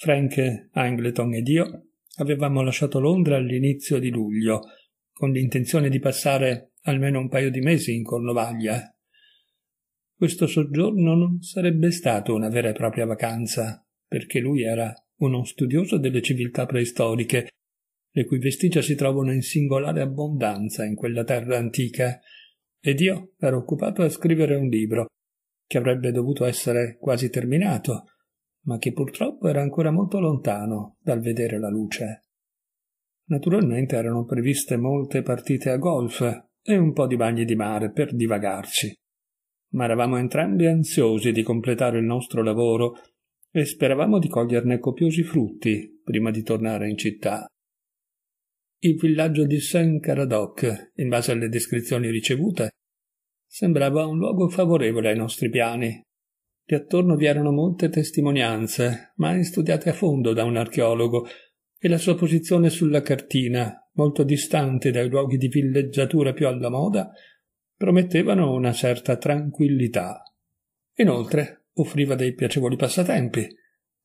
Frank Angleton ed io avevamo lasciato Londra all'inizio di luglio, con l'intenzione di passare almeno un paio di mesi in Cornovaglia. Questo soggiorno non sarebbe stato una vera e propria vacanza, perché lui era uno studioso delle civiltà preistoriche, le cui vestigia si trovano in singolare abbondanza in quella terra antica, ed io ero occupato a scrivere un libro, che avrebbe dovuto essere quasi terminato, ma che purtroppo era ancora molto lontano dal vedere la luce. Naturalmente erano previste molte partite a golf e un po' di bagni di mare per divagarci, ma eravamo entrambi ansiosi di completare il nostro lavoro e speravamo di coglierne copiosi frutti prima di tornare in città. Il villaggio di Saint Caradoc, in base alle descrizioni ricevute, sembrava un luogo favorevole ai nostri piani, Lì attorno vi erano molte testimonianze, mai studiate a fondo da un archeologo, e la sua posizione sulla cartina, molto distante dai luoghi di villeggiatura più alla moda, promettevano una certa tranquillità. Inoltre offriva dei piacevoli passatempi.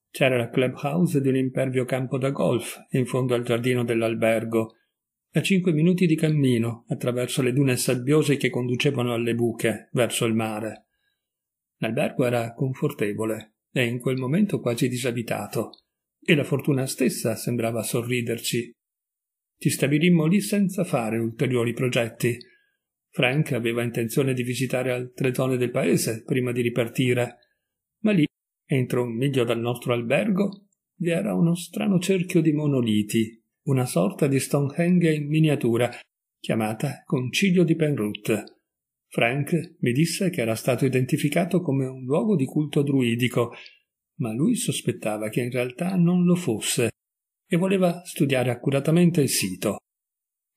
C'era la clubhouse di un impervio campo da golf in fondo al giardino dell'albergo, a cinque minuti di cammino attraverso le dune sabbiose che conducevano alle buche verso il mare. L'albergo era confortevole e in quel momento quasi disabitato, e la fortuna stessa sembrava sorriderci. Ci stabilimmo lì senza fare ulteriori progetti. Frank aveva intenzione di visitare altre zone del paese prima di ripartire, ma lì, entro un miglio dal nostro albergo, vi era uno strano cerchio di monoliti, una sorta di Stonehenge in miniatura, chiamata Concilio di Penrith, Frank mi disse che era stato identificato come un luogo di culto druidico, ma lui sospettava che in realtà non lo fosse e voleva studiare accuratamente il sito.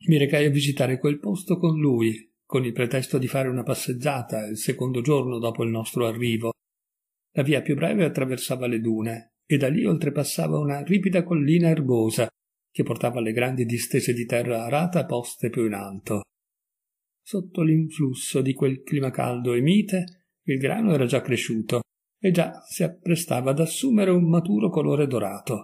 Mi recai a visitare quel posto con lui, con il pretesto di fare una passeggiata il secondo giorno dopo il nostro arrivo. La via più breve attraversava le dune e da lì oltrepassava una ripida collina erbosa che portava le grandi distese di terra arata poste più in alto. Sotto l'influsso di quel clima caldo e mite, il grano era già cresciuto e già si apprestava ad assumere un maturo colore dorato.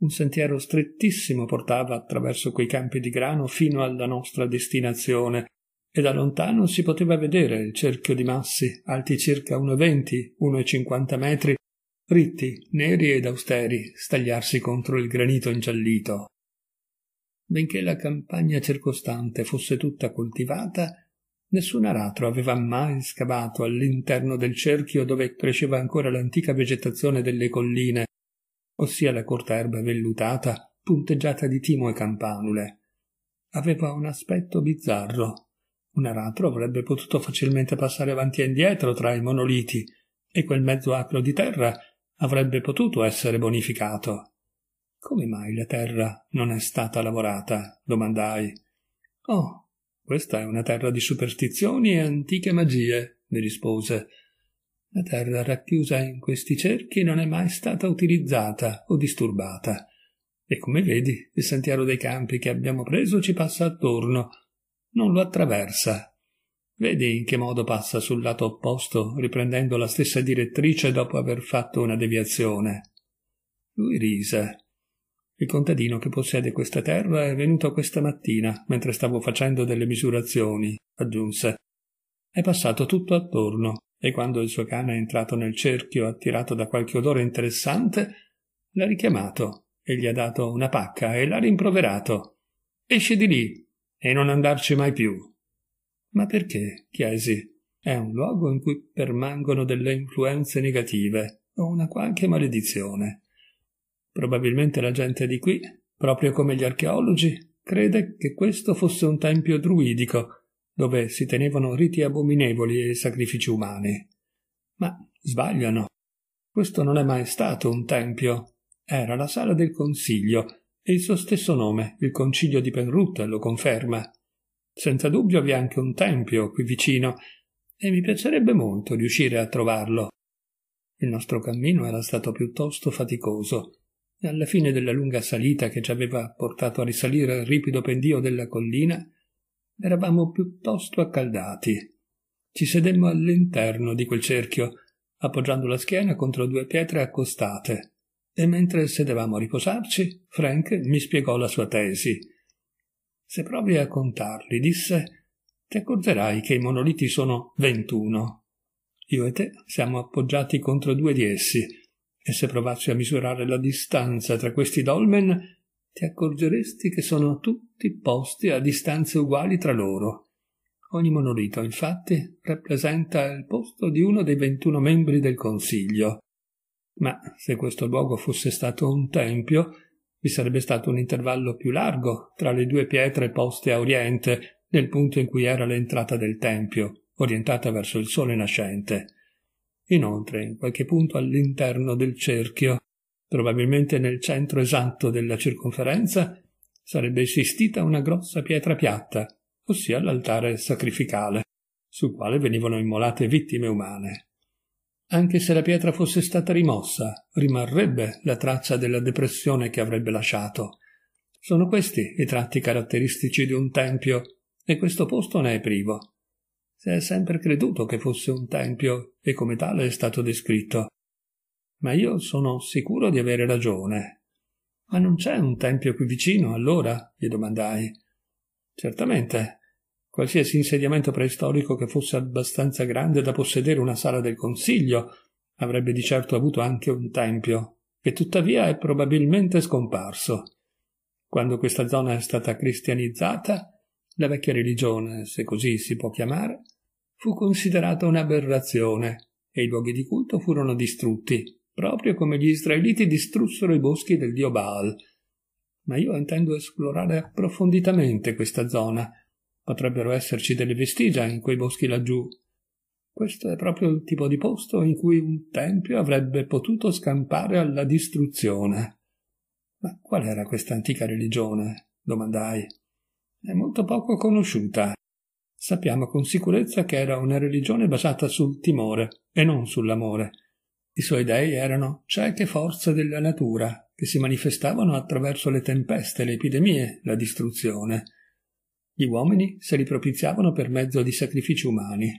Un sentiero strettissimo portava attraverso quei campi di grano fino alla nostra destinazione, e da lontano si poteva vedere il cerchio di massi, alti circa 1,20, 1,50 metri, ritti, neri ed austeri, stagliarsi contro il granito ingiallito benché la campagna circostante fosse tutta coltivata, nessun aratro aveva mai scavato all'interno del cerchio dove cresceva ancora l'antica vegetazione delle colline, ossia la corta erba vellutata punteggiata di timo e campanule. Aveva un aspetto bizzarro. Un aratro avrebbe potuto facilmente passare avanti e indietro tra i monoliti, e quel mezzo acro di terra avrebbe potuto essere bonificato. Come mai la terra non è stata lavorata? domandai. Oh, questa è una terra di superstizioni e antiche magie, mi rispose. La terra racchiusa in questi cerchi non è mai stata utilizzata o disturbata. E come vedi, il sentiero dei campi che abbiamo preso ci passa attorno, non lo attraversa. Vedi in che modo passa sul lato opposto, riprendendo la stessa direttrice dopo aver fatto una deviazione. Lui rise. Il contadino che possiede questa terra è venuto questa mattina, mentre stavo facendo delle misurazioni, aggiunse. È passato tutto attorno, e quando il suo cane è entrato nel cerchio attirato da qualche odore interessante, l'ha richiamato e gli ha dato una pacca e l'ha rimproverato. Esci di lì e non andarci mai più. Ma perché? chiesi. È un luogo in cui permangono delle influenze negative o una qualche maledizione. Probabilmente la gente di qui, proprio come gli archeologi, crede che questo fosse un tempio druidico, dove si tenevano riti abominevoli e sacrifici umani. Ma sbagliano. Questo non è mai stato un tempio. Era la sala del consiglio e il suo stesso nome, il concilio di Penrut, lo conferma. Senza dubbio vi è anche un tempio qui vicino e mi piacerebbe molto riuscire a trovarlo. Il nostro cammino era stato piuttosto faticoso e alla fine della lunga salita che ci aveva portato a risalire al ripido pendio della collina, eravamo piuttosto accaldati. Ci sedemmo all'interno di quel cerchio, appoggiando la schiena contro due pietre accostate, e mentre sedevamo a riposarci, Frank mi spiegò la sua tesi. Se provi a contarli, disse, ti accorgerai che i monoliti sono ventuno. Io e te siamo appoggiati contro due di essi, e se provassi a misurare la distanza tra questi dolmen, ti accorgeresti che sono tutti posti a distanze uguali tra loro. Ogni monolito, infatti, rappresenta il posto di uno dei ventuno membri del Consiglio. Ma se questo luogo fosse stato un tempio, vi sarebbe stato un intervallo più largo tra le due pietre poste a oriente, nel punto in cui era l'entrata del tempio, orientata verso il sole nascente. Inoltre, in qualche punto all'interno del cerchio, probabilmente nel centro esatto della circonferenza, sarebbe esistita una grossa pietra piatta, ossia l'altare sacrificale, sul quale venivano immolate vittime umane. Anche se la pietra fosse stata rimossa, rimarrebbe la traccia della depressione che avrebbe lasciato. Sono questi i tratti caratteristici di un tempio, e questo posto ne è privo. Si è sempre creduto che fosse un tempio e come tale è stato descritto. Ma io sono sicuro di avere ragione. Ma non c'è un tempio qui vicino, allora? gli domandai. Certamente. Qualsiasi insediamento preistorico che fosse abbastanza grande da possedere una sala del consiglio avrebbe di certo avuto anche un tempio, che tuttavia è probabilmente scomparso. Quando questa zona è stata cristianizzata, la vecchia religione, se così si può chiamare, fu considerata un'aberrazione e i luoghi di culto furono distrutti, proprio come gli israeliti distrussero i boschi del dio Baal. Ma io intendo esplorare approfonditamente questa zona. Potrebbero esserci delle vestigia in quei boschi laggiù. Questo è proprio il tipo di posto in cui un tempio avrebbe potuto scampare alla distruzione. Ma qual era questa antica religione? domandai. È molto poco conosciuta sappiamo con sicurezza che era una religione basata sul timore e non sull'amore. I suoi dei erano cieche forze della natura che si manifestavano attraverso le tempeste, le epidemie, la distruzione. Gli uomini se li propiziavano per mezzo di sacrifici umani.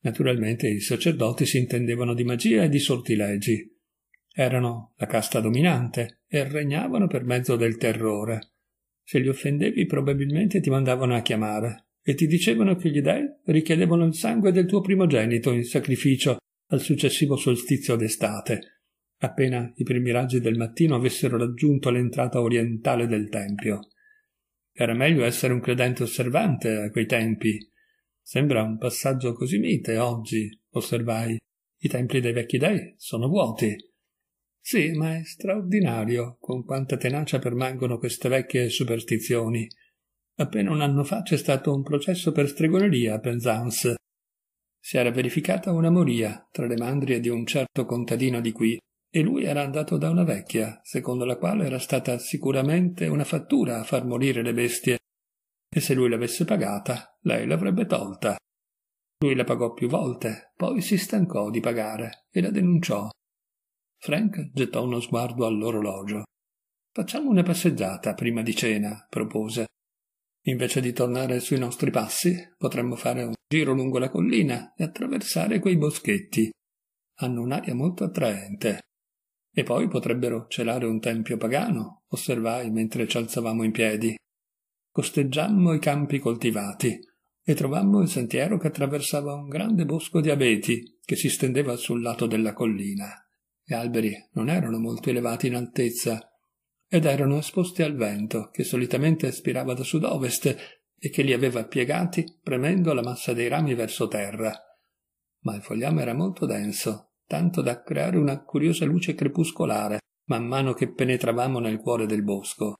Naturalmente i sacerdoti si intendevano di magia e di sortilegi. Erano la casta dominante e regnavano per mezzo del terrore. Se li offendevi probabilmente ti mandavano a chiamare e ti dicevano che gli dei richiedevano il sangue del tuo primogenito in sacrificio al successivo solstizio d'estate, appena i primi raggi del mattino avessero raggiunto l'entrata orientale del tempio. Era meglio essere un credente osservante a quei tempi. Sembra un passaggio così mite oggi, osservai. I templi dei vecchi dei sono vuoti. Sì, ma è straordinario con quanta tenacia permangono queste vecchie superstizioni. Appena un anno fa c'è stato un processo per stregoneria a Penzance. Si era verificata una moria tra le mandrie di un certo contadino di qui e lui era andato da una vecchia, secondo la quale era stata sicuramente una fattura a far morire le bestie e se lui l'avesse pagata, lei l'avrebbe tolta. Lui la pagò più volte, poi si stancò di pagare e la denunciò. Frank gettò uno sguardo all'orologio. Facciamo una passeggiata prima di cena, propose. Invece di tornare sui nostri passi, potremmo fare un giro lungo la collina e attraversare quei boschetti. Hanno un'aria molto attraente. E poi potrebbero celare un tempio pagano, osservai mentre ci alzavamo in piedi. Costeggiammo i campi coltivati e trovammo il sentiero che attraversava un grande bosco di abeti che si stendeva sul lato della collina. Gli alberi non erano molto elevati in altezza, ed erano esposti al vento che solitamente aspirava da sud-ovest e che li aveva piegati premendo la massa dei rami verso terra. Ma il fogliame era molto denso, tanto da creare una curiosa luce crepuscolare man mano che penetravamo nel cuore del bosco.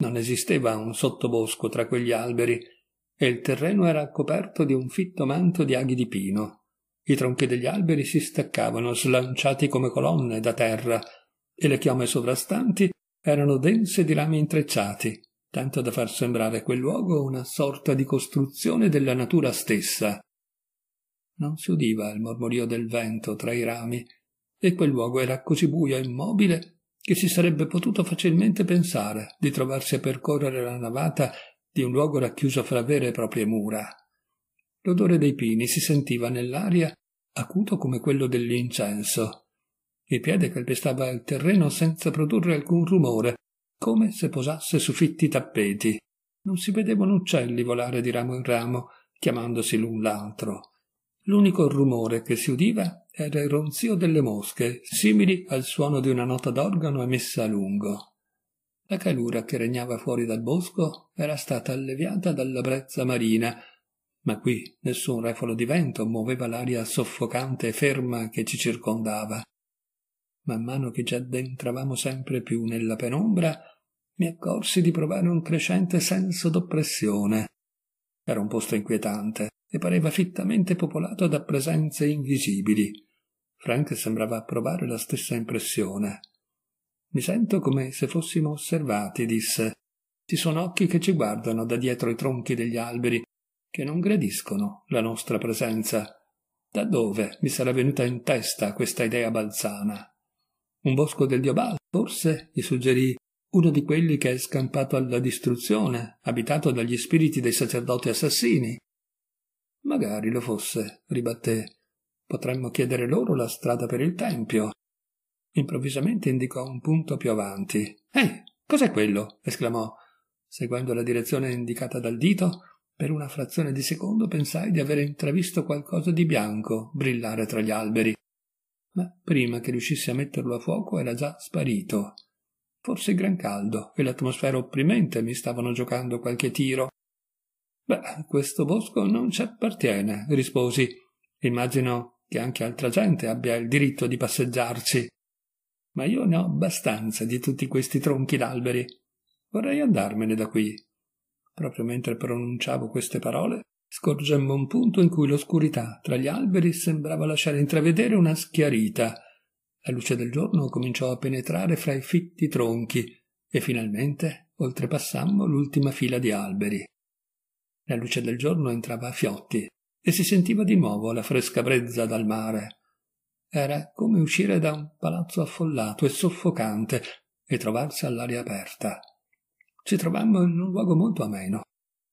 Non esisteva un sottobosco tra quegli alberi e il terreno era coperto di un fitto manto di aghi di pino. I tronchi degli alberi si staccavano slanciati come colonne da terra e le chiome sovrastanti erano dense di rami intrecciati, tanto da far sembrare quel luogo una sorta di costruzione della natura stessa. Non si udiva il mormorio del vento tra i rami, e quel luogo era così buio e immobile che si sarebbe potuto facilmente pensare di trovarsi a percorrere la navata di un luogo racchiuso fra vere e proprie mura. L'odore dei pini si sentiva nell'aria acuto come quello dell'incenso, il piede calpestava il terreno senza produrre alcun rumore, come se posasse su fitti tappeti. Non si vedevano uccelli volare di ramo in ramo, chiamandosi l'un l'altro. L'unico rumore che si udiva era il ronzio delle mosche, simili al suono di una nota d'organo emessa a lungo. La calura che regnava fuori dal bosco era stata alleviata dalla brezza marina, ma qui nessun refolo di vento muoveva l'aria soffocante e ferma che ci circondava. Man mano che ci addentravamo sempre più nella penombra, mi accorsi di provare un crescente senso d'oppressione. Era un posto inquietante e pareva fittamente popolato da presenze invisibili. Frank sembrava provare la stessa impressione. Mi sento come se fossimo osservati, disse. Ci sono occhi che ci guardano da dietro i tronchi degli alberi, che non gradiscono la nostra presenza. Da dove mi sarà venuta in testa questa idea balzana? Un bosco del dio Baal, forse? gli suggerì uno di quelli che è scampato alla distruzione, abitato dagli spiriti dei sacerdoti assassini. Magari lo fosse, ribatté. Potremmo chiedere loro la strada per il tempio. Improvvisamente indicò un punto più avanti. Ehi, cos'è quello? esclamò. Seguendo la direzione indicata dal dito, per una frazione di secondo pensai di aver intravisto qualcosa di bianco brillare tra gli alberi ma prima che riuscissi a metterlo a fuoco era già sparito. Forse il gran caldo e l'atmosfera opprimente mi stavano giocando qualche tiro. Beh, questo bosco non ci appartiene, risposi. Immagino che anche altra gente abbia il diritto di passeggiarci. Ma io ne ho abbastanza di tutti questi tronchi d'alberi. Vorrei andarmene da qui. Proprio mentre pronunciavo queste parole, Scorgemmo un punto in cui l'oscurità tra gli alberi sembrava lasciare intravedere una schiarita. La luce del giorno cominciò a penetrare fra i fitti tronchi e finalmente oltrepassammo l'ultima fila di alberi. La luce del giorno entrava a fiotti e si sentiva di nuovo la fresca brezza dal mare. Era come uscire da un palazzo affollato e soffocante e trovarsi all'aria aperta. Ci trovammo in un luogo molto ameno.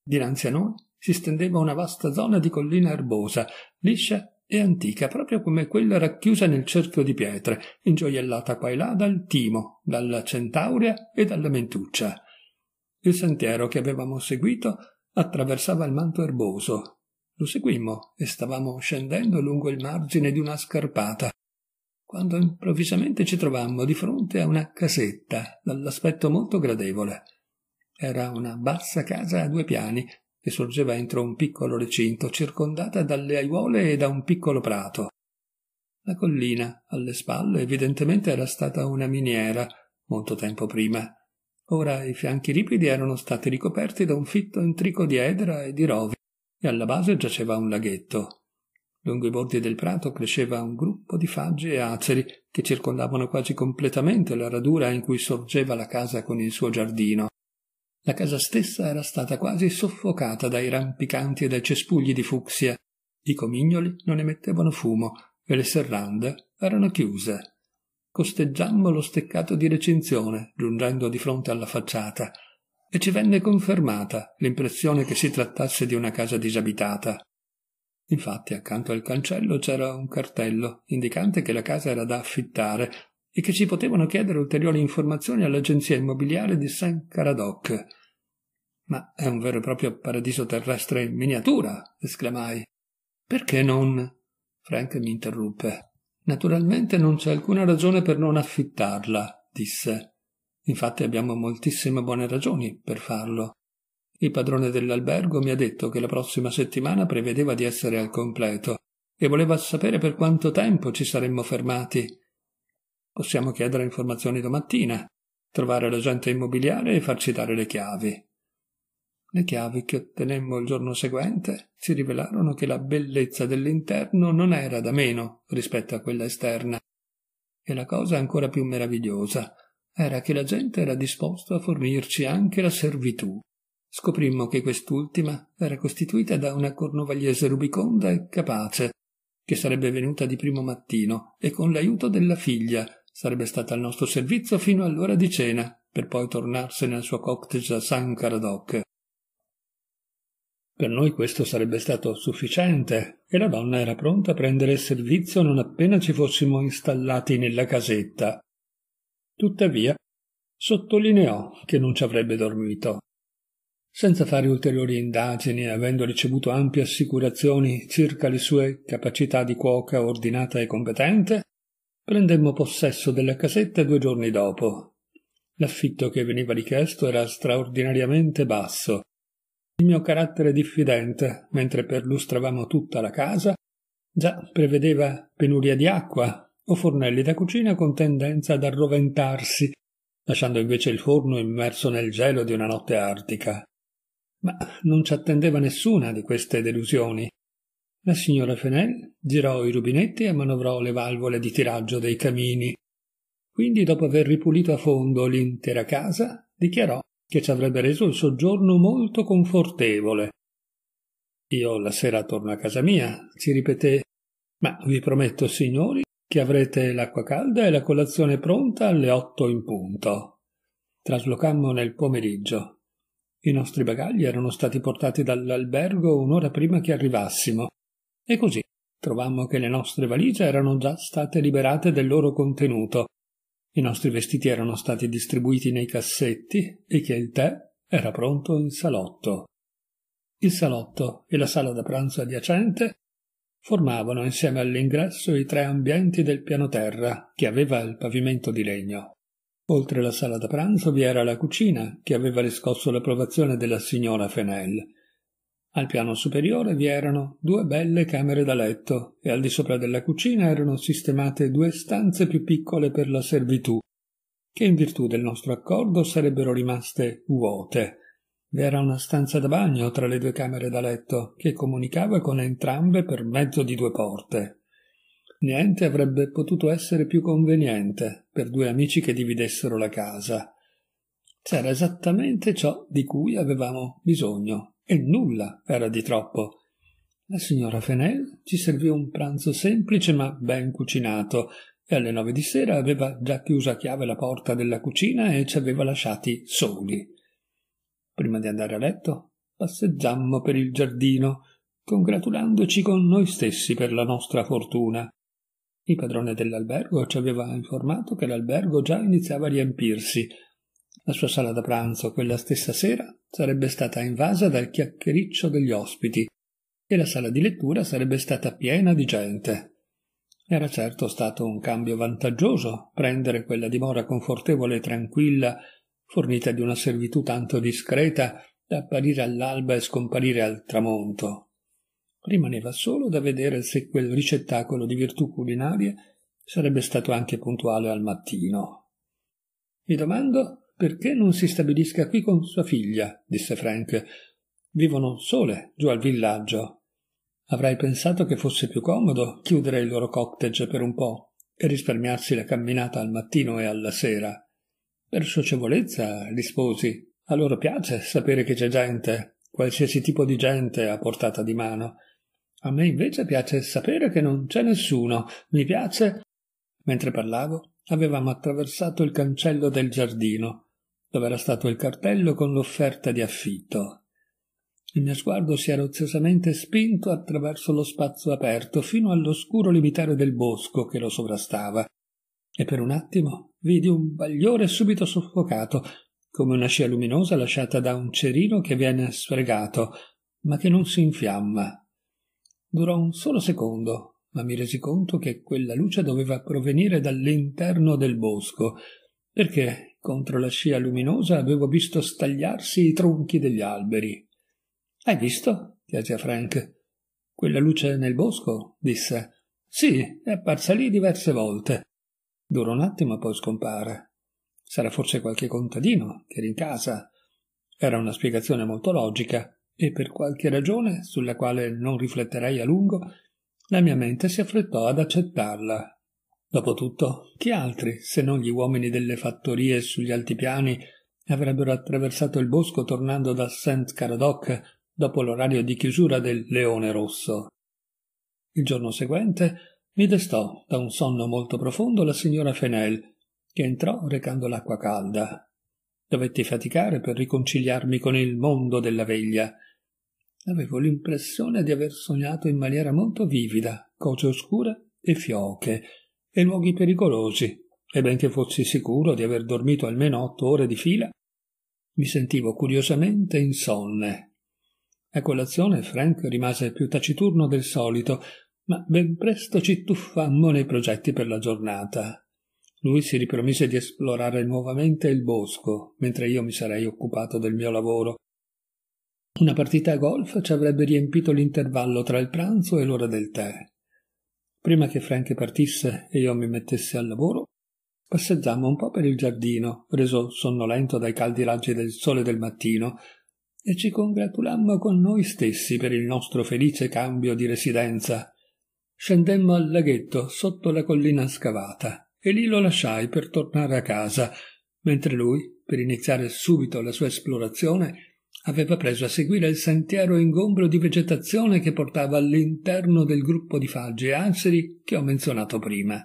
Dinanzi a noi si stendeva una vasta zona di collina erbosa, liscia e antica, proprio come quella racchiusa nel cerchio di pietre, ingioiellata qua e là dal timo, dalla centauria e dalla mentuccia. Il sentiero che avevamo seguito attraversava il manto erboso. Lo seguimmo e stavamo scendendo lungo il margine di una scarpata, quando improvvisamente ci trovammo di fronte a una casetta dall'aspetto molto gradevole. Era una bassa casa a due piani, che sorgeva entro un piccolo recinto circondata dalle aiuole e da un piccolo prato. La collina, alle spalle, evidentemente era stata una miniera, molto tempo prima. Ora i fianchi ripidi erano stati ricoperti da un fitto intrico di edera e di rovi, e alla base giaceva un laghetto. Lungo i bordi del prato cresceva un gruppo di faggi e aceri che circondavano quasi completamente la radura in cui sorgeva la casa con il suo giardino. La casa stessa era stata quasi soffocata dai rampicanti e dai cespugli di fucsia. I comignoli non emettevano fumo e le serrande erano chiuse. Costeggiammo lo steccato di recinzione, giungendo di fronte alla facciata, e ci venne confermata l'impressione che si trattasse di una casa disabitata. Infatti, accanto al cancello c'era un cartello indicante che la casa era da affittare e che ci potevano chiedere ulteriori informazioni all'agenzia immobiliare di San Caradoc. Ma è un vero e proprio paradiso terrestre in miniatura, esclamai. Perché non? Frank mi interruppe. Naturalmente non c'è alcuna ragione per non affittarla, disse. Infatti abbiamo moltissime buone ragioni per farlo. Il padrone dell'albergo mi ha detto che la prossima settimana prevedeva di essere al completo e voleva sapere per quanto tempo ci saremmo fermati. Possiamo chiedere informazioni domattina, trovare l'agente immobiliare e farci dare le chiavi. Le chiavi che ottenemmo il giorno seguente ci rivelarono che la bellezza dell'interno non era da meno rispetto a quella esterna. E la cosa ancora più meravigliosa era che la gente era disposta a fornirci anche la servitù. Scoprimmo che quest'ultima era costituita da una cornovagliese rubiconda e capace, che sarebbe venuta di primo mattino e con l'aiuto della figlia Sarebbe stata al nostro servizio fino all'ora di cena, per poi tornarsene al suo cottage a San Caradoc. Per noi questo sarebbe stato sufficiente e la donna era pronta a prendere il servizio non appena ci fossimo installati nella casetta. Tuttavia, sottolineò che non ci avrebbe dormito. Senza fare ulteriori indagini e avendo ricevuto ampie assicurazioni circa le sue capacità di cuoca ordinata e competente, Prendemmo possesso della casetta due giorni dopo. L'affitto che veniva richiesto era straordinariamente basso. Il mio carattere diffidente, mentre perlustravamo tutta la casa, già prevedeva penuria di acqua o fornelli da cucina con tendenza ad arroventarsi, lasciando invece il forno immerso nel gelo di una notte artica. Ma non ci attendeva nessuna di queste delusioni. La signora Fenel girò i rubinetti e manovrò le valvole di tiraggio dei camini. Quindi, dopo aver ripulito a fondo l'intera casa, dichiarò che ci avrebbe reso il soggiorno molto confortevole. Io la sera torno a casa mia, ci ripeté, ma vi prometto, signori, che avrete l'acqua calda e la colazione pronta alle otto in punto. Traslocammo nel pomeriggio. I nostri bagagli erano stati portati dall'albergo un'ora prima che arrivassimo e così trovammo che le nostre valigie erano già state liberate del loro contenuto, i nostri vestiti erano stati distribuiti nei cassetti e che il tè era pronto in salotto. Il salotto e la sala da pranzo adiacente formavano insieme all'ingresso i tre ambienti del piano terra che aveva il pavimento di legno. Oltre la sala da pranzo vi era la cucina che aveva riscosso l'approvazione della signora Fenel al piano superiore vi erano due belle camere da letto e al di sopra della cucina erano sistemate due stanze più piccole per la servitù, che in virtù del nostro accordo sarebbero rimaste vuote. Vi era una stanza da bagno tra le due camere da letto, che comunicava con entrambe per mezzo di due porte. Niente avrebbe potuto essere più conveniente per due amici che dividessero la casa. C'era esattamente ciò di cui avevamo bisogno e nulla era di troppo. La signora Fenel ci servì un pranzo semplice ma ben cucinato e alle nove di sera aveva già chiusa a chiave la porta della cucina e ci aveva lasciati soli. Prima di andare a letto passeggiammo per il giardino, congratulandoci con noi stessi per la nostra fortuna. Il padrone dell'albergo ci aveva informato che l'albergo già iniziava a riempirsi la sua sala da pranzo quella stessa sera sarebbe stata invasa dal chiacchiericcio degli ospiti e la sala di lettura sarebbe stata piena di gente. Era certo stato un cambio vantaggioso prendere quella dimora confortevole e tranquilla, fornita di una servitù tanto discreta da apparire all'alba e scomparire al tramonto. Rimaneva solo da vedere se quel ricettacolo di virtù culinarie sarebbe stato anche puntuale al mattino. Mi domando perché non si stabilisca qui con sua figlia, disse Frank. Vivono sole giù al villaggio. Avrei pensato che fosse più comodo chiudere il loro cottage per un po' e risparmiarsi la camminata al mattino e alla sera. Per socievolezza risposi. A loro piace sapere che c'è gente, qualsiasi tipo di gente a portata di mano. A me invece piace sapere che non c'è nessuno. Mi piace. Mentre parlavo, avevamo attraversato il cancello del giardino dove era stato il cartello con l'offerta di affitto. Il mio sguardo si era oziosamente spinto attraverso lo spazio aperto fino all'oscuro limitare del bosco che lo sovrastava, e per un attimo vidi un bagliore subito soffocato, come una scia luminosa lasciata da un cerino che viene sfregato, ma che non si infiamma. Durò un solo secondo, ma mi resi conto che quella luce doveva provenire dall'interno del bosco, perché contro la scia luminosa avevo visto stagliarsi i tronchi degli alberi. Hai visto? chiese a Frank. Quella luce nel bosco? disse. Sì, è apparsa lì diverse volte. Dura un attimo poi scompare. Sarà forse qualche contadino che era in casa. Era una spiegazione molto logica e per qualche ragione, sulla quale non rifletterei a lungo, la mia mente si affrettò ad accettarla Dopotutto, chi altri, se non gli uomini delle fattorie sugli altipiani, avrebbero attraversato il bosco tornando da Saint Caradoc dopo l'orario di chiusura del Leone Rosso? Il giorno seguente mi destò da un sonno molto profondo la signora Fenel, che entrò recando l'acqua calda. Dovetti faticare per riconciliarmi con il mondo della veglia. Avevo l'impressione di aver sognato in maniera molto vivida, cose oscure e fioche, e luoghi pericolosi, e benché fossi sicuro di aver dormito almeno otto ore di fila, mi sentivo curiosamente insonne. A colazione Frank rimase più taciturno del solito, ma ben presto ci tuffammo nei progetti per la giornata. Lui si ripromise di esplorare nuovamente il bosco, mentre io mi sarei occupato del mio lavoro. Una partita a golf ci avrebbe riempito l'intervallo tra il pranzo e l'ora del tè. Prima che Frank partisse e io mi mettessi al lavoro, passeggiammo un po' per il giardino, reso sonnolento dai caldi raggi del sole del mattino, e ci congratulammo con noi stessi per il nostro felice cambio di residenza. Scendemmo al laghetto sotto la collina scavata e lì lo lasciai per tornare a casa, mentre lui, per iniziare subito la sua esplorazione, aveva preso a seguire il sentiero ingombro di vegetazione che portava all'interno del gruppo di faggi e anseri che ho menzionato prima.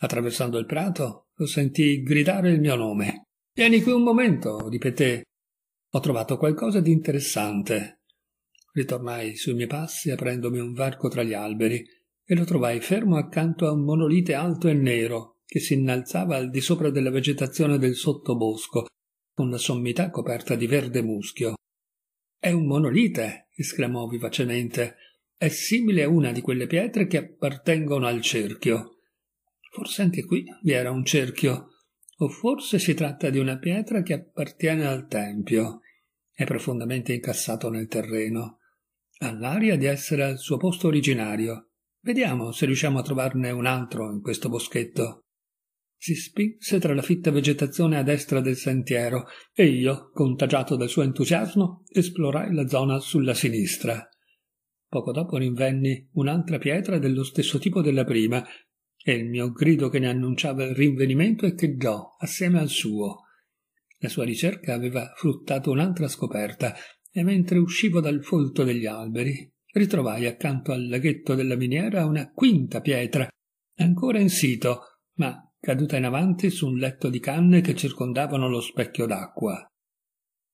Attraversando il prato, lo sentii gridare il mio nome. Vieni qui un momento, ripeté. Ho trovato qualcosa di interessante. Ritornai sui miei passi aprendomi un varco tra gli alberi e lo trovai fermo accanto a un monolite alto e nero che si innalzava al di sopra della vegetazione del sottobosco con la sommità coperta di verde muschio. È un monolite, esclamò vivacemente. È simile a una di quelle pietre che appartengono al cerchio. Forse anche qui vi era un cerchio, o forse si tratta di una pietra che appartiene al tempio. È profondamente incassato nel terreno. Ha l'aria di essere al suo posto originario. Vediamo se riusciamo a trovarne un altro in questo boschetto si spinse tra la fitta vegetazione a destra del sentiero e io, contagiato dal suo entusiasmo, esplorai la zona sulla sinistra. Poco dopo rinvenni un'altra pietra dello stesso tipo della prima e il mio grido che ne annunciava il rinvenimento echeggiò assieme al suo. La sua ricerca aveva fruttato un'altra scoperta e mentre uscivo dal folto degli alberi ritrovai accanto al laghetto della miniera una quinta pietra, ancora in sito, ma caduta in avanti su un letto di canne che circondavano lo specchio d'acqua.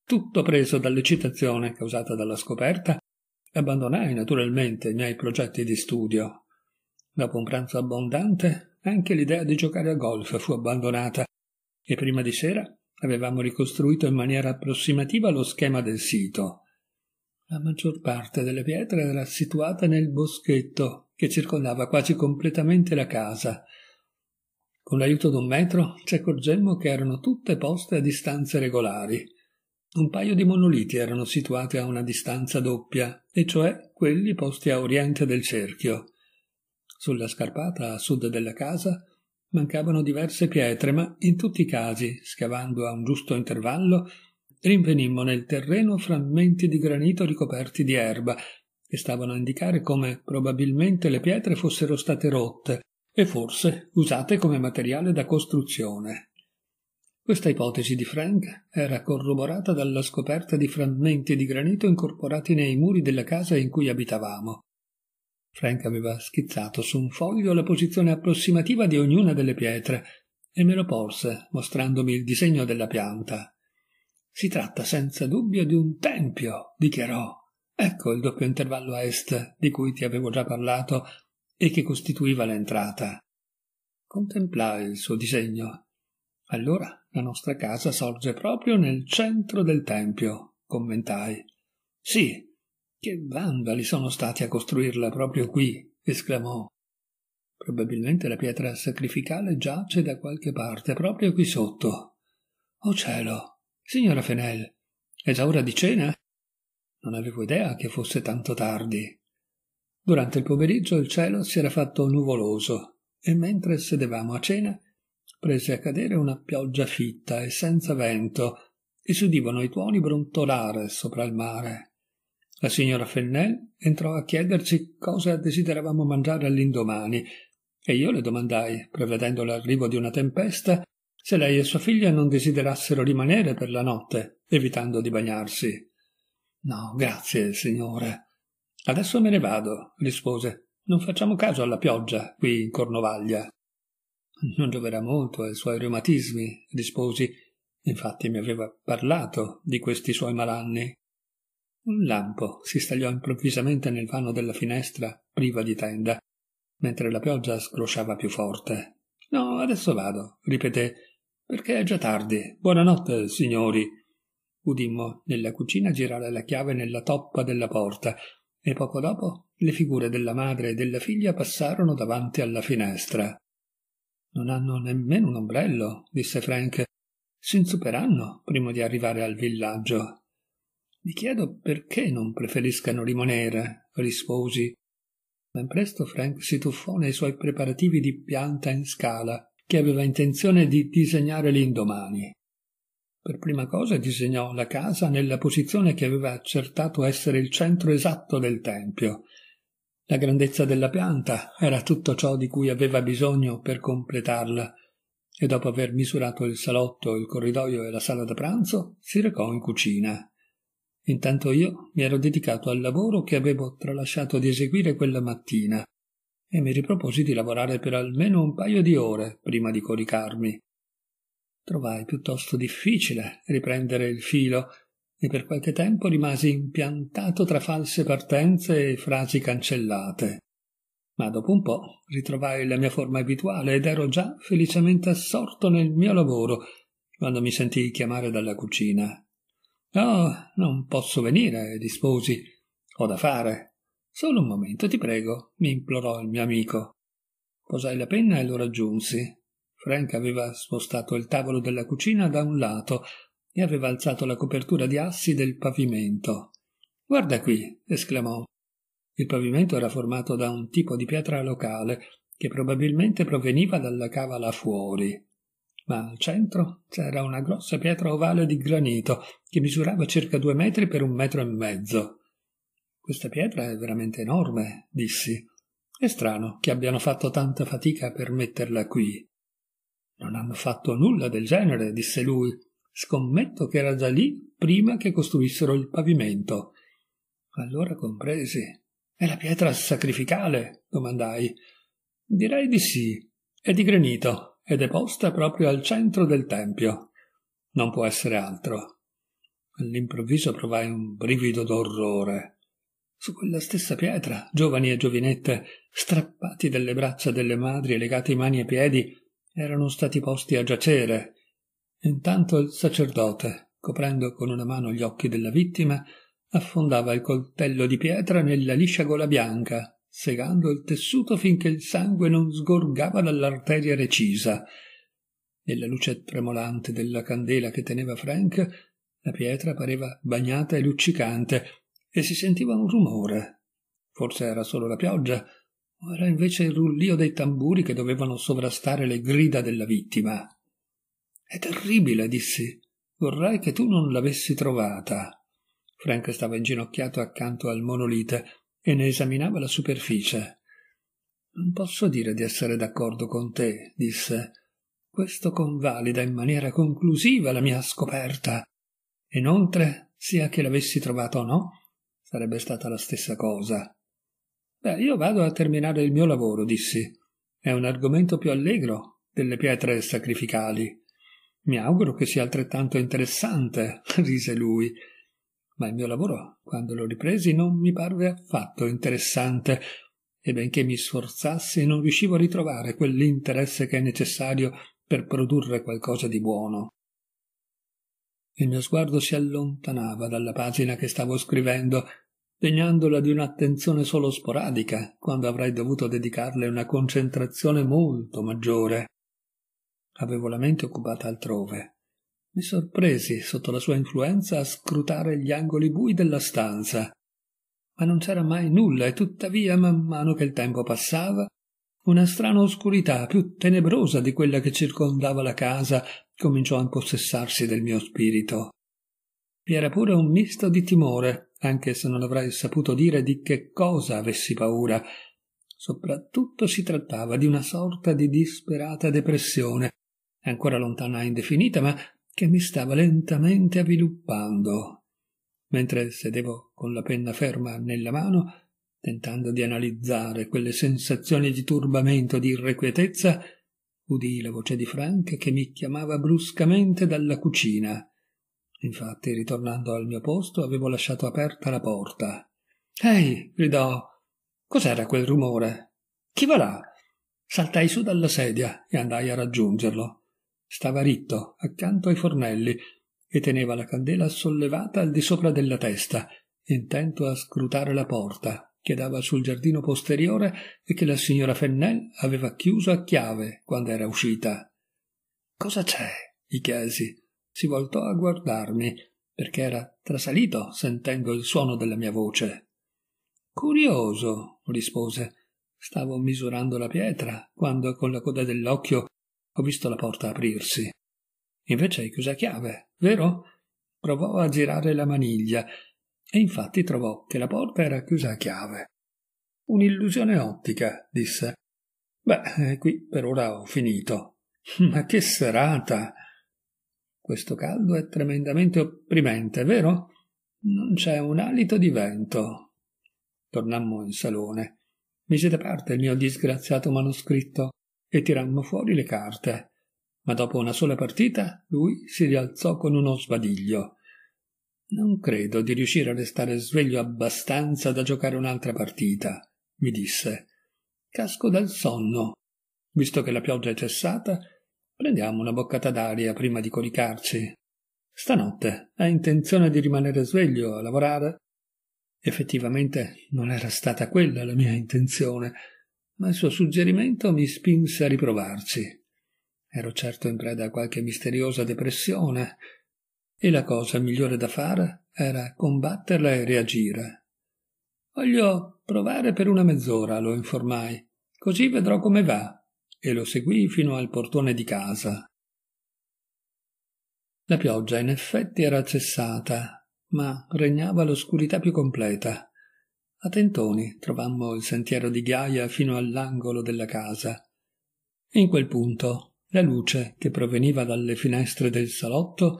Tutto preso dall'eccitazione causata dalla scoperta, abbandonai naturalmente i miei progetti di studio. Dopo un pranzo abbondante, anche l'idea di giocare a golf fu abbandonata e prima di sera avevamo ricostruito in maniera approssimativa lo schema del sito. La maggior parte delle pietre era situata nel boschetto che circondava quasi completamente la casa con l'aiuto d'un metro ci accorgemmo che erano tutte poste a distanze regolari. Un paio di monoliti erano situati a una distanza doppia, e cioè quelli posti a oriente del cerchio. Sulla scarpata a sud della casa mancavano diverse pietre, ma in tutti i casi, scavando a un giusto intervallo, rinvenimmo nel terreno frammenti di granito ricoperti di erba, che stavano a indicare come probabilmente le pietre fossero state rotte e forse usate come materiale da costruzione. Questa ipotesi di Frank era corroborata dalla scoperta di frammenti di granito incorporati nei muri della casa in cui abitavamo. Frank aveva schizzato su un foglio la posizione approssimativa di ognuna delle pietre e me lo porse, mostrandomi il disegno della pianta. Si tratta senza dubbio di un tempio, dichiarò. Ecco il doppio intervallo a est di cui ti avevo già parlato e che costituiva l'entrata. Contemplai il suo disegno. Allora la nostra casa sorge proprio nel centro del tempio, commentai. Sì, che vandali sono stati a costruirla proprio qui, esclamò. Probabilmente la pietra sacrificale giace da qualche parte, proprio qui sotto. Oh cielo, signora Fenel, è già ora di cena? Non avevo idea che fosse tanto tardi. Durante il pomeriggio il cielo si era fatto nuvoloso e mentre sedevamo a cena prese a cadere una pioggia fitta e senza vento e si udivano i tuoni brontolare sopra il mare. La signora Fennel entrò a chiederci cosa desideravamo mangiare all'indomani e io le domandai, prevedendo l'arrivo di una tempesta, se lei e sua figlia non desiderassero rimanere per la notte, evitando di bagnarsi. No, grazie, signore, Adesso me ne vado, rispose. Non facciamo caso alla pioggia qui in Cornovaglia. Non gioverà molto ai suoi reumatismi, risposi. Infatti mi aveva parlato di questi suoi malanni. Un lampo si stagliò improvvisamente nel vano della finestra, priva di tenda, mentre la pioggia scrosciava più forte. No, adesso vado, ripeté, perché è già tardi. Buonanotte, signori. Udimmo nella cucina girare la chiave nella toppa della porta e poco dopo le figure della madre e della figlia passarono davanti alla finestra. Non hanno nemmeno un ombrello, disse Frank. Si S'inzuperanno prima di arrivare al villaggio. Mi chiedo perché non preferiscano rimanere, risposi. Ben presto Frank si tuffò nei suoi preparativi di pianta in scala, che aveva intenzione di disegnare l'indomani. Per prima cosa disegnò la casa nella posizione che aveva accertato essere il centro esatto del tempio. La grandezza della pianta era tutto ciò di cui aveva bisogno per completarla, e dopo aver misurato il salotto, il corridoio e la sala da pranzo, si recò in cucina. Intanto io mi ero dedicato al lavoro che avevo tralasciato di eseguire quella mattina, e mi riproposi di lavorare per almeno un paio di ore prima di coricarmi. Trovai piuttosto difficile riprendere il filo e per qualche tempo rimasi impiantato tra false partenze e frasi cancellate. Ma dopo un po' ritrovai la mia forma abituale ed ero già felicemente assorto nel mio lavoro quando mi sentii chiamare dalla cucina. No, oh, non posso venire, risposi. Ho da fare. Solo un momento, ti prego, mi implorò il mio amico. Posai la penna e lo raggiunsi. Frank aveva spostato il tavolo della cucina da un lato e aveva alzato la copertura di assi del pavimento. Guarda qui, esclamò. Il pavimento era formato da un tipo di pietra locale che probabilmente proveniva dalla cava là fuori. Ma al centro c'era una grossa pietra ovale di granito che misurava circa due metri per un metro e mezzo. Questa pietra è veramente enorme, dissi. È strano che abbiano fatto tanta fatica per metterla qui. Non hanno fatto nulla del genere, disse lui. Scommetto che era già lì prima che costruissero il pavimento. Allora compresi. È la pietra sacrificale? domandai. Direi di sì. È di granito ed è posta proprio al centro del tempio. Non può essere altro. All'improvviso provai un brivido d'orrore. Su quella stessa pietra, giovani e giovinette, strappati dalle braccia delle madri e legati mani e piedi, erano stati posti a giacere. Intanto il sacerdote, coprendo con una mano gli occhi della vittima, affondava il coltello di pietra nella liscia gola bianca, segando il tessuto finché il sangue non sgorgava dall'arteria recisa. Nella luce tremolante della candela che teneva Frank, la pietra pareva bagnata e luccicante, e si sentiva un rumore. Forse era solo la pioggia, era invece il rullio dei tamburi che dovevano sovrastare le grida della vittima. È terribile, dissi. Vorrei che tu non l'avessi trovata. Frank stava inginocchiato accanto al monolite e ne esaminava la superficie. Non posso dire di essere d'accordo con te, disse. Questo convalida in maniera conclusiva la mia scoperta. Inoltre, sia che l'avessi trovata o no, sarebbe stata la stessa cosa. Beh, io vado a terminare il mio lavoro, dissi. È un argomento più allegro delle pietre sacrificali. Mi auguro che sia altrettanto interessante, rise lui. Ma il mio lavoro, quando lo ripresi, non mi parve affatto interessante, e benché mi sforzassi, non riuscivo a ritrovare quell'interesse che è necessario per produrre qualcosa di buono. Il mio sguardo si allontanava dalla pagina che stavo scrivendo degnandola di un'attenzione solo sporadica, quando avrei dovuto dedicarle una concentrazione molto maggiore. Avevo la mente occupata altrove. Mi sorpresi, sotto la sua influenza, a scrutare gli angoli bui della stanza. Ma non c'era mai nulla e tuttavia, man mano che il tempo passava, una strana oscurità, più tenebrosa di quella che circondava la casa, cominciò a impossessarsi del mio spirito. Vi era pure un misto di timore, anche se non avrei saputo dire di che cosa avessi paura. Soprattutto si trattava di una sorta di disperata depressione, ancora lontana e indefinita, ma che mi stava lentamente avviluppando. Mentre sedevo con la penna ferma nella mano, tentando di analizzare quelle sensazioni di turbamento, di irrequietezza, udii la voce di Frank che mi chiamava bruscamente dalla cucina. Infatti, ritornando al mio posto, avevo lasciato aperta la porta. Ehi, gridò. Cos'era quel rumore? Chi va là? Saltai su dalla sedia e andai a raggiungerlo. Stava ritto, accanto ai fornelli, e teneva la candela sollevata al di sopra della testa, intento a scrutare la porta che dava sul giardino posteriore e che la signora Fennel aveva chiuso a chiave quando era uscita. Cosa c'è? gli chiesi si voltò a guardarmi, perché era trasalito sentendo il suono della mia voce. Curioso, rispose. Stavo misurando la pietra quando con la coda dell'occhio ho visto la porta aprirsi. Invece è chiusa a chiave, vero? Provò a girare la maniglia e infatti trovò che la porta era chiusa a chiave. Un'illusione ottica, disse. Beh, eh, qui per ora ho finito. Ma che serata! Questo caldo è tremendamente opprimente, vero? Non c'è un alito di vento. Tornammo in salone. Mise da parte il mio disgraziato manoscritto e tirammo fuori le carte. Ma dopo una sola partita lui si rialzò con uno sbadiglio. Non credo di riuscire a restare sveglio abbastanza da giocare un'altra partita, mi disse. Casco dal sonno. Visto che la pioggia è cessata, Prendiamo una boccata d'aria prima di coricarci. Stanotte hai intenzione di rimanere sveglio a lavorare? Effettivamente non era stata quella la mia intenzione, ma il suo suggerimento mi spinse a riprovarci. Ero certo in preda a qualche misteriosa depressione e la cosa migliore da fare era combatterla e reagire. Voglio provare per una mezz'ora, lo informai, così vedrò come va e lo seguì fino al portone di casa. La pioggia in effetti era cessata, ma regnava l'oscurità più completa. A tentoni trovammo il sentiero di ghiaia fino all'angolo della casa. In quel punto la luce che proveniva dalle finestre del salotto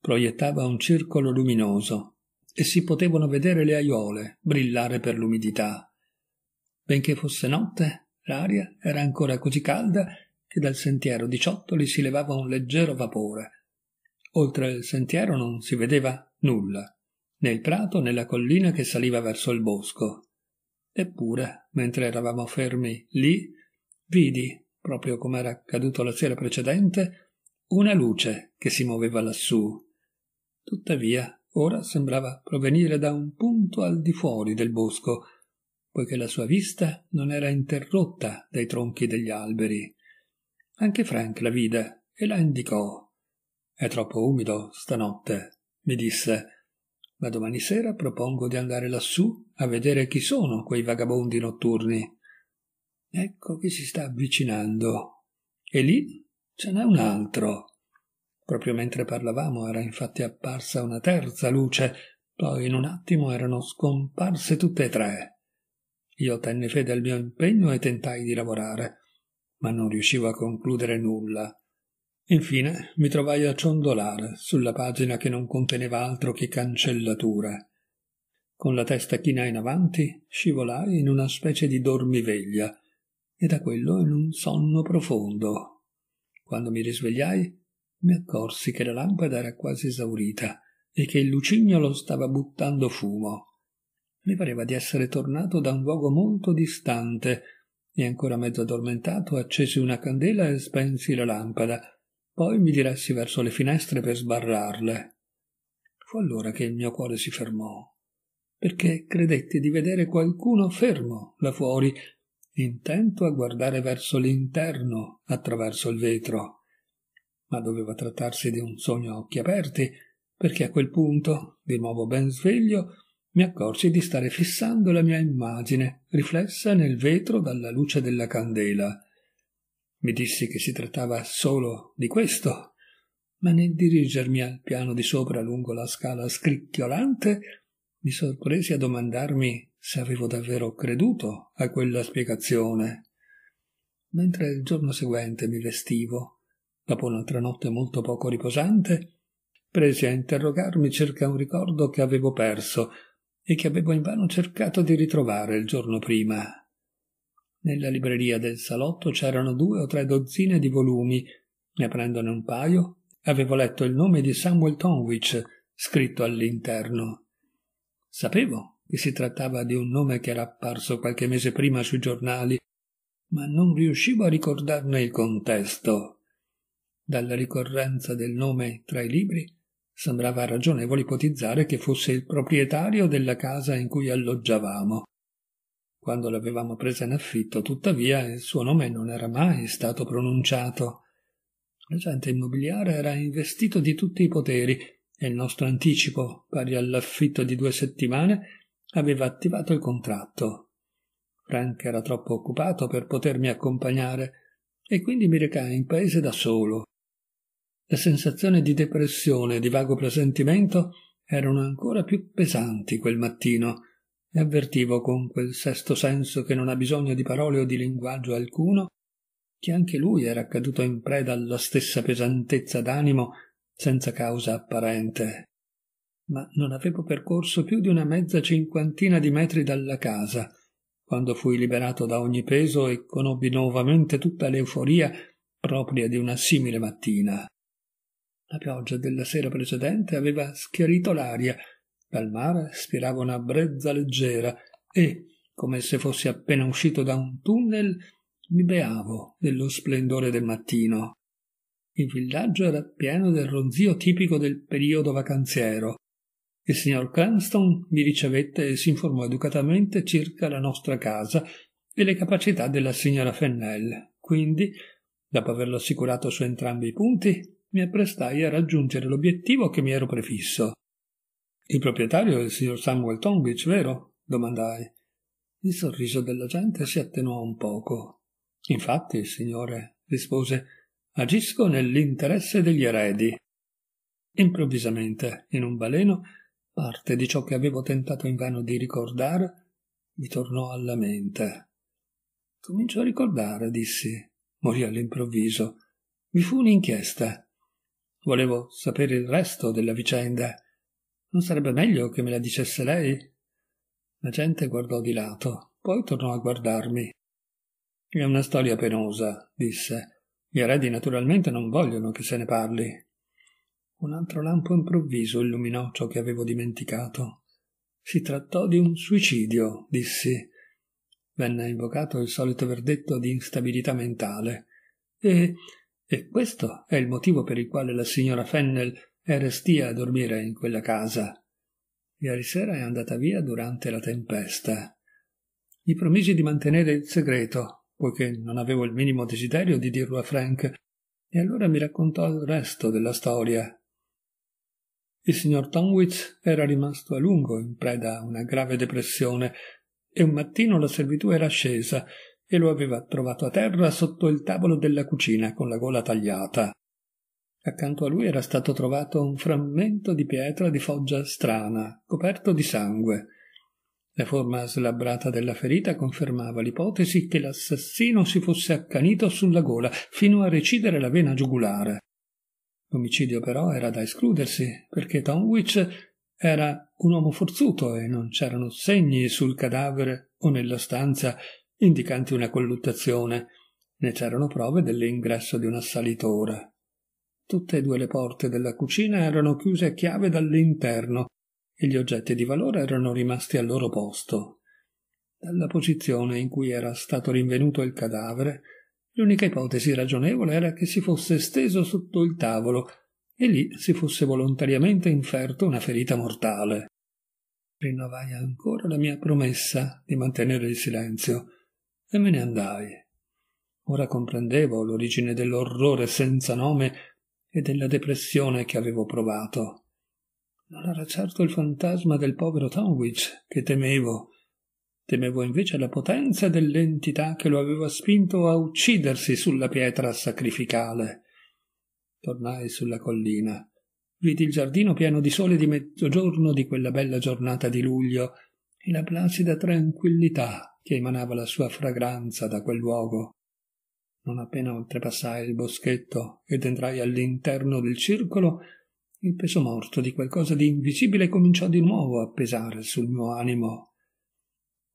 proiettava un circolo luminoso e si potevano vedere le aiole brillare per l'umidità. Benché fosse notte, L'aria era ancora così calda che dal sentiero di ciottoli si levava un leggero vapore. Oltre il sentiero non si vedeva nulla, né il prato né la collina che saliva verso il bosco. Eppure, mentre eravamo fermi lì, vidi, proprio come era accaduto la sera precedente, una luce che si muoveva lassù. Tuttavia, ora sembrava provenire da un punto al di fuori del bosco, poiché la sua vista non era interrotta dai tronchi degli alberi. Anche Frank la vide e la indicò. È troppo umido stanotte, mi disse, ma domani sera propongo di andare lassù a vedere chi sono quei vagabondi notturni. Ecco chi si sta avvicinando. E lì ce n'è un altro. Proprio mentre parlavamo era infatti apparsa una terza luce, poi in un attimo erano scomparse tutte e tre. Io tenni fede al mio impegno e tentai di lavorare, ma non riuscivo a concludere nulla. Infine mi trovai a ciondolare sulla pagina che non conteneva altro che cancellature. Con la testa china in avanti scivolai in una specie di dormiveglia e da quello in un sonno profondo. Quando mi risvegliai mi accorsi che la lampada era quasi esaurita e che il lucignolo stava buttando fumo mi pareva di essere tornato da un luogo molto distante, e ancora mezzo addormentato accesi una candela e spensi la lampada. Poi mi diressi verso le finestre per sbarrarle. Fu allora che il mio cuore si fermò, perché credetti di vedere qualcuno fermo là fuori, intento a guardare verso l'interno attraverso il vetro. Ma doveva trattarsi di un sogno a occhi aperti, perché a quel punto, di nuovo ben sveglio, mi accorsi di stare fissando la mia immagine, riflessa nel vetro dalla luce della candela. Mi dissi che si trattava solo di questo, ma nel dirigermi al piano di sopra lungo la scala scricchiolante, mi sorpresi a domandarmi se avevo davvero creduto a quella spiegazione. Mentre il giorno seguente mi vestivo, dopo un'altra notte molto poco riposante, presi a interrogarmi circa un ricordo che avevo perso e che avevo invano cercato di ritrovare il giorno prima. Nella libreria del salotto c'erano due o tre dozzine di volumi, ne aprendone un paio, avevo letto il nome di Samuel Tonwich scritto all'interno. Sapevo che si trattava di un nome che era apparso qualche mese prima sui giornali, ma non riuscivo a ricordarne il contesto. Dalla ricorrenza del nome tra i libri Sembrava ragionevole ipotizzare che fosse il proprietario della casa in cui alloggiavamo. Quando l'avevamo presa in affitto, tuttavia, il suo nome non era mai stato pronunciato. L'agente immobiliare era investito di tutti i poteri e il nostro anticipo, pari all'affitto di due settimane, aveva attivato il contratto. Frank era troppo occupato per potermi accompagnare e quindi mi recai in paese da solo. Le sensazioni di depressione e di vago presentimento erano ancora più pesanti quel mattino e avvertivo con quel sesto senso che non ha bisogno di parole o di linguaggio alcuno che anche lui era caduto in preda alla stessa pesantezza d'animo senza causa apparente. Ma non avevo percorso più di una mezza cinquantina di metri dalla casa, quando fui liberato da ogni peso e conobbi nuovamente tutta l'euforia propria di una simile mattina. La pioggia della sera precedente aveva schiarito l'aria. Dal mare spirava una brezza leggera e, come se fossi appena uscito da un tunnel, mi beavo dello splendore del mattino. Il villaggio era pieno del ronzio tipico del periodo vacanziero. Il signor Cranston mi ricevette e si informò educatamente circa la nostra casa e le capacità della signora Fennel. Quindi, dopo averlo assicurato su entrambi i punti, mi apprestai a raggiungere l'obiettivo che mi ero prefisso. Il proprietario è il signor Samuel Tombich, vero? domandai. Il sorriso della gente si attenuò un poco. Infatti, signore, rispose, agisco nell'interesse degli eredi. Improvvisamente, in un baleno, parte di ciò che avevo tentato invano di ricordare mi tornò alla mente. Comincio a ricordare, dissi. Morì all'improvviso. Vi fu un'inchiesta. Volevo sapere il resto della vicenda. Non sarebbe meglio che me la dicesse lei? La gente guardò di lato, poi tornò a guardarmi. È una storia penosa, disse. Gli eredi naturalmente non vogliono che se ne parli. Un altro lampo improvviso illuminò ciò che avevo dimenticato. Si trattò di un suicidio, dissi. Venne invocato il solito verdetto di instabilità mentale. E e questo è il motivo per il quale la signora Fennel è restia a dormire in quella casa. Ieri sera è andata via durante la tempesta. Gli promisi di mantenere il segreto, poiché non avevo il minimo desiderio di dirlo a Frank, e allora mi raccontò il resto della storia. Il signor Tonwitz era rimasto a lungo in preda a una grave depressione e un mattino la servitù era scesa e lo aveva trovato a terra sotto il tavolo della cucina con la gola tagliata. Accanto a lui era stato trovato un frammento di pietra di foggia strana, coperto di sangue. La forma slabbrata della ferita confermava l'ipotesi che l'assassino si fosse accanito sulla gola fino a recidere la vena giugulare. L'omicidio però era da escludersi, perché Tomwich era un uomo forzuto e non c'erano segni sul cadavere o nella stanza indicanti una colluttazione. Ne c'erano prove dell'ingresso di un assalitore. Tutte e due le porte della cucina erano chiuse a chiave dall'interno e gli oggetti di valore erano rimasti al loro posto. Dalla posizione in cui era stato rinvenuto il cadavere, l'unica ipotesi ragionevole era che si fosse steso sotto il tavolo e lì si fosse volontariamente inferto una ferita mortale. Rinnovai ancora la mia promessa di mantenere il silenzio e me ne andai. Ora comprendevo l'origine dell'orrore senza nome e della depressione che avevo provato. Non era certo il fantasma del povero Tonwich che temevo. Temevo invece la potenza dell'entità che lo aveva spinto a uccidersi sulla pietra sacrificale. Tornai sulla collina. Vidi il giardino pieno di sole di mezzogiorno di quella bella giornata di luglio e la placida tranquillità che emanava la sua fragranza da quel luogo. Non appena oltrepassai il boschetto ed entrai all'interno del circolo, il peso morto di qualcosa di invisibile cominciò di nuovo a pesare sul mio animo.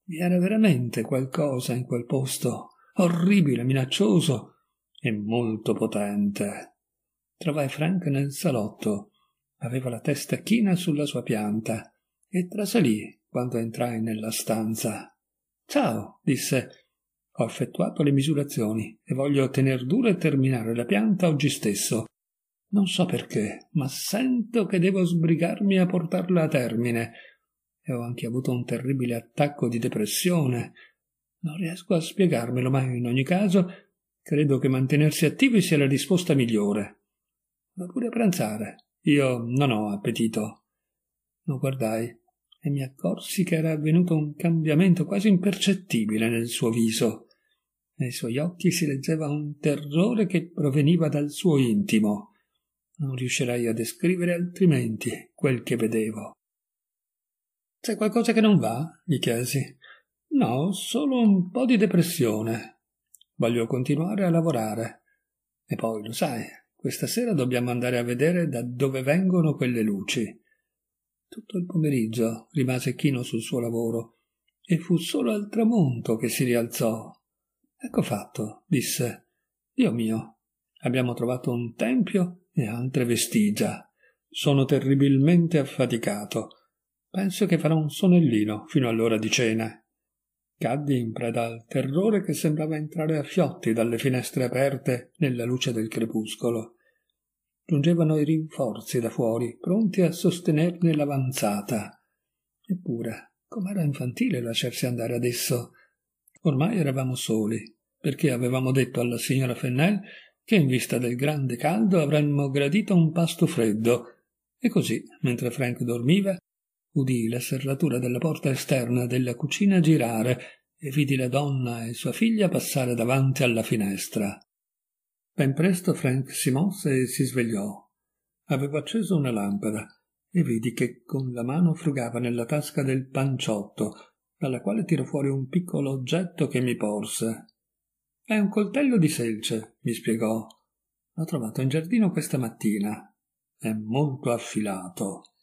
Vi era veramente qualcosa in quel posto, orribile, minaccioso e molto potente. Trovai Frank nel salotto. Aveva la testa china sulla sua pianta e trasalì quando entrai nella stanza. Ciao, disse. Ho effettuato le misurazioni e voglio tener dura e terminare la pianta oggi stesso. Non so perché, ma sento che devo sbrigarmi a portarla a termine. E ho anche avuto un terribile attacco di depressione. Non riesco a spiegarmelo, ma in ogni caso credo che mantenersi attivi sia la risposta migliore. Va pure a pranzare. Io non ho appetito. Lo guardai e mi accorsi che era avvenuto un cambiamento quasi impercettibile nel suo viso. Nei suoi occhi si leggeva un terrore che proveniva dal suo intimo. Non riuscirei a descrivere altrimenti quel che vedevo. C'è qualcosa che non va? gli chiesi. No, solo un po' di depressione. Voglio continuare a lavorare. E poi, lo sai, questa sera dobbiamo andare a vedere da dove vengono quelle luci. Tutto il pomeriggio rimase chino sul suo lavoro e fu solo al tramonto che si rialzò. Ecco fatto, disse. Dio mio, abbiamo trovato un tempio e altre vestigia. Sono terribilmente affaticato. Penso che farò un sonnellino fino all'ora di cena. Caddi in preda al terrore che sembrava entrare a fiotti dalle finestre aperte nella luce del crepuscolo. Giungevano i rinforzi da fuori, pronti a sostenerne l'avanzata. Eppure, com'era infantile lasciarsi andare adesso. Ormai eravamo soli, perché avevamo detto alla signora Fennel che in vista del grande caldo avremmo gradito un pasto freddo. E così, mentre Frank dormiva, udì la serratura della porta esterna della cucina girare e vidi la donna e sua figlia passare davanti alla finestra. Ben presto Frank si mosse e si svegliò. Avevo acceso una lampada e vidi che con la mano frugava nella tasca del panciotto, dalla quale tirò fuori un piccolo oggetto che mi porse. È un coltello di selce, mi spiegò. L'ho trovato in giardino questa mattina. È molto affilato.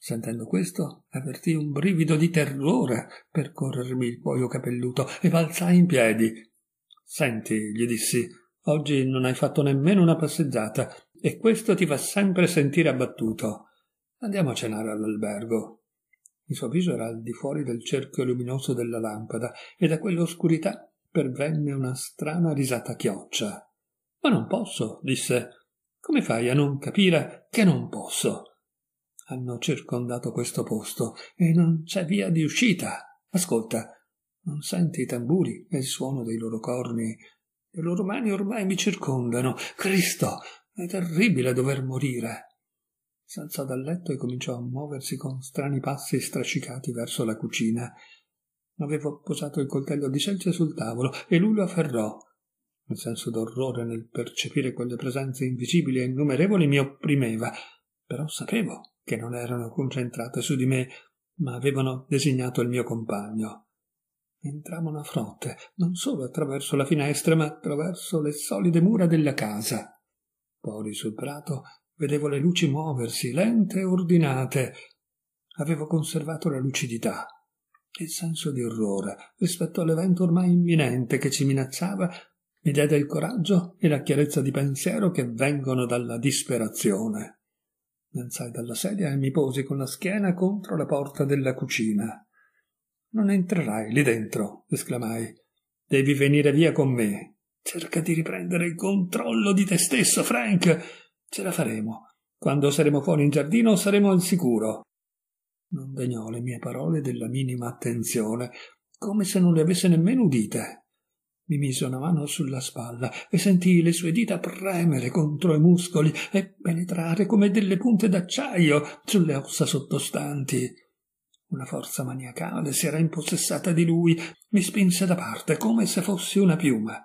Sentendo questo, avvertì un brivido di terrore per corrermi il cuoio capelluto e balzai in piedi. Senti, gli dissi, Oggi non hai fatto nemmeno una passeggiata e questo ti fa sempre sentire abbattuto. Andiamo a cenare all'albergo. Il suo viso era al di fuori del cerchio luminoso della lampada e da quell'oscurità pervenne una strana risata chioccia. Ma non posso, disse. Come fai a non capire che non posso? Hanno circondato questo posto e non c'è via di uscita. Ascolta, non senti i tamburi e il suono dei loro corni le loro mani ormai mi circondano. Cristo, è terribile dover morire. S'alzò dal letto e cominciò a muoversi con strani passi strascicati verso la cucina. Avevo posato il coltello di selce sul tavolo e lui lo afferrò. Un senso d'orrore nel percepire quelle presenze invisibili e innumerevoli mi opprimeva, però sapevo che non erano concentrate su di me, ma avevano designato il mio compagno entravano a frotte non solo attraverso la finestra, ma attraverso le solide mura della casa. Poi sul prato vedevo le luci muoversi, lente e ordinate. Avevo conservato la lucidità, il senso di orrore rispetto all'evento ormai imminente che ci minacciava mi diede il coraggio e la chiarezza di pensiero che vengono dalla disperazione. Lanzai dalla sedia e mi posi con la schiena contro la porta della cucina. Non entrerai lì dentro, esclamai. Devi venire via con me. Cerca di riprendere il controllo di te stesso, Frank. Ce la faremo. Quando saremo fuori in giardino saremo al sicuro. Non degnò le mie parole della minima attenzione, come se non le avesse nemmeno udite. Mi mise una mano sulla spalla e sentii le sue dita premere contro i muscoli e penetrare come delle punte d'acciaio sulle ossa sottostanti. Una forza maniacale si era impossessata di lui, mi spinse da parte come se fossi una piuma.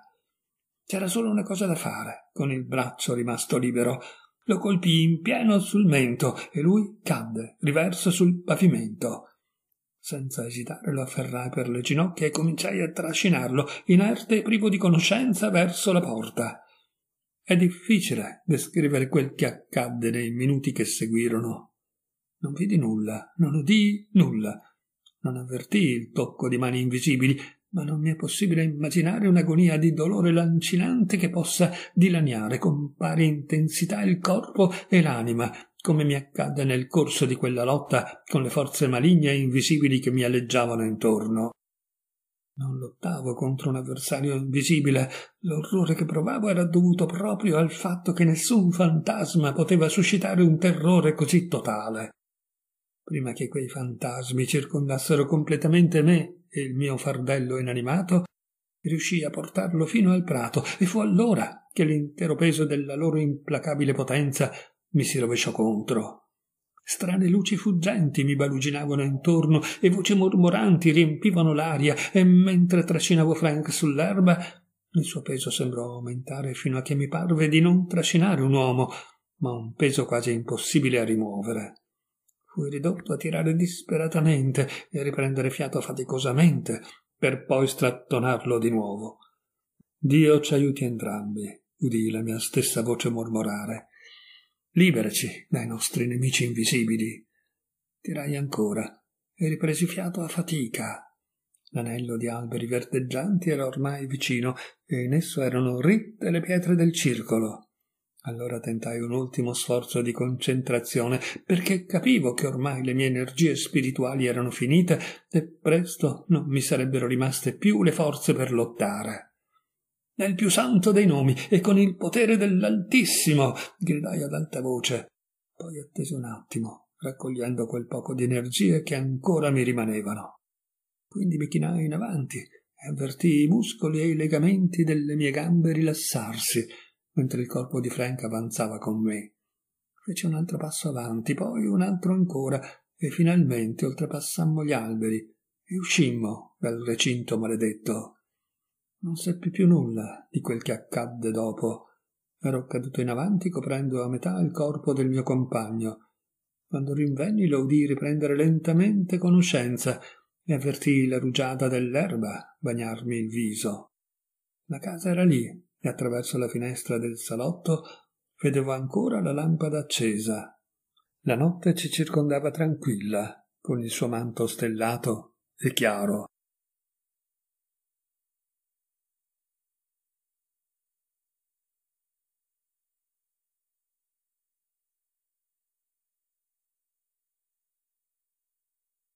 C'era solo una cosa da fare con il braccio rimasto libero. Lo colpì in pieno sul mento e lui cadde, riverso sul pavimento. Senza esitare lo afferrai per le ginocchia e cominciai a trascinarlo, inerte e privo di conoscenza, verso la porta. È difficile descrivere quel che accadde nei minuti che seguirono. Non vidi nulla, non udii nulla, non avvertii il tocco di mani invisibili, ma non mi è possibile immaginare un'agonia di dolore lancinante che possa dilaniare con pari intensità il corpo e l'anima, come mi accadde nel corso di quella lotta con le forze maligne e invisibili che mi alleggiavano intorno. Non lottavo contro un avversario invisibile, l'orrore che provavo era dovuto proprio al fatto che nessun fantasma poteva suscitare un terrore così totale prima che quei fantasmi circondassero completamente me e il mio fardello inanimato, riuscii a portarlo fino al prato e fu allora che l'intero peso della loro implacabile potenza mi si rovesciò contro. Strane luci fuggenti mi baluginavano intorno e voci mormoranti riempivano l'aria e mentre trascinavo Frank sull'erba il suo peso sembrò aumentare fino a che mi parve di non trascinare un uomo, ma un peso quasi impossibile a rimuovere fui ridotto a tirare disperatamente e a riprendere fiato faticosamente per poi strattonarlo di nuovo. Dio ci aiuti entrambi, udii la mia stessa voce mormorare. Liberaci dai nostri nemici invisibili. Tirai ancora e ripresi fiato a fatica. L'anello di alberi verdeggianti era ormai vicino e in esso erano ritte le pietre del circolo. Allora tentai un ultimo sforzo di concentrazione, perché capivo che ormai le mie energie spirituali erano finite e presto non mi sarebbero rimaste più le forze per lottare. Nel più santo dei nomi e con il potere dell'Altissimo, gridai ad alta voce. Poi attesi un attimo, raccogliendo quel poco di energie che ancora mi rimanevano. Quindi mi chinai in avanti e avvertii i muscoli e i legamenti delle mie gambe rilassarsi mentre il corpo di Frank avanzava con me. Fece un altro passo avanti, poi un altro ancora, e finalmente oltrepassammo gli alberi e uscimmo dal recinto maledetto. Non seppi più nulla di quel che accadde dopo. Ero caduto in avanti coprendo a metà il corpo del mio compagno. Quando rinvenni lo udì riprendere lentamente conoscenza e avvertì la rugiada dell'erba bagnarmi il viso. La casa era lì, e attraverso la finestra del salotto vedevo ancora la lampada accesa. La notte ci circondava tranquilla, con il suo manto stellato e chiaro.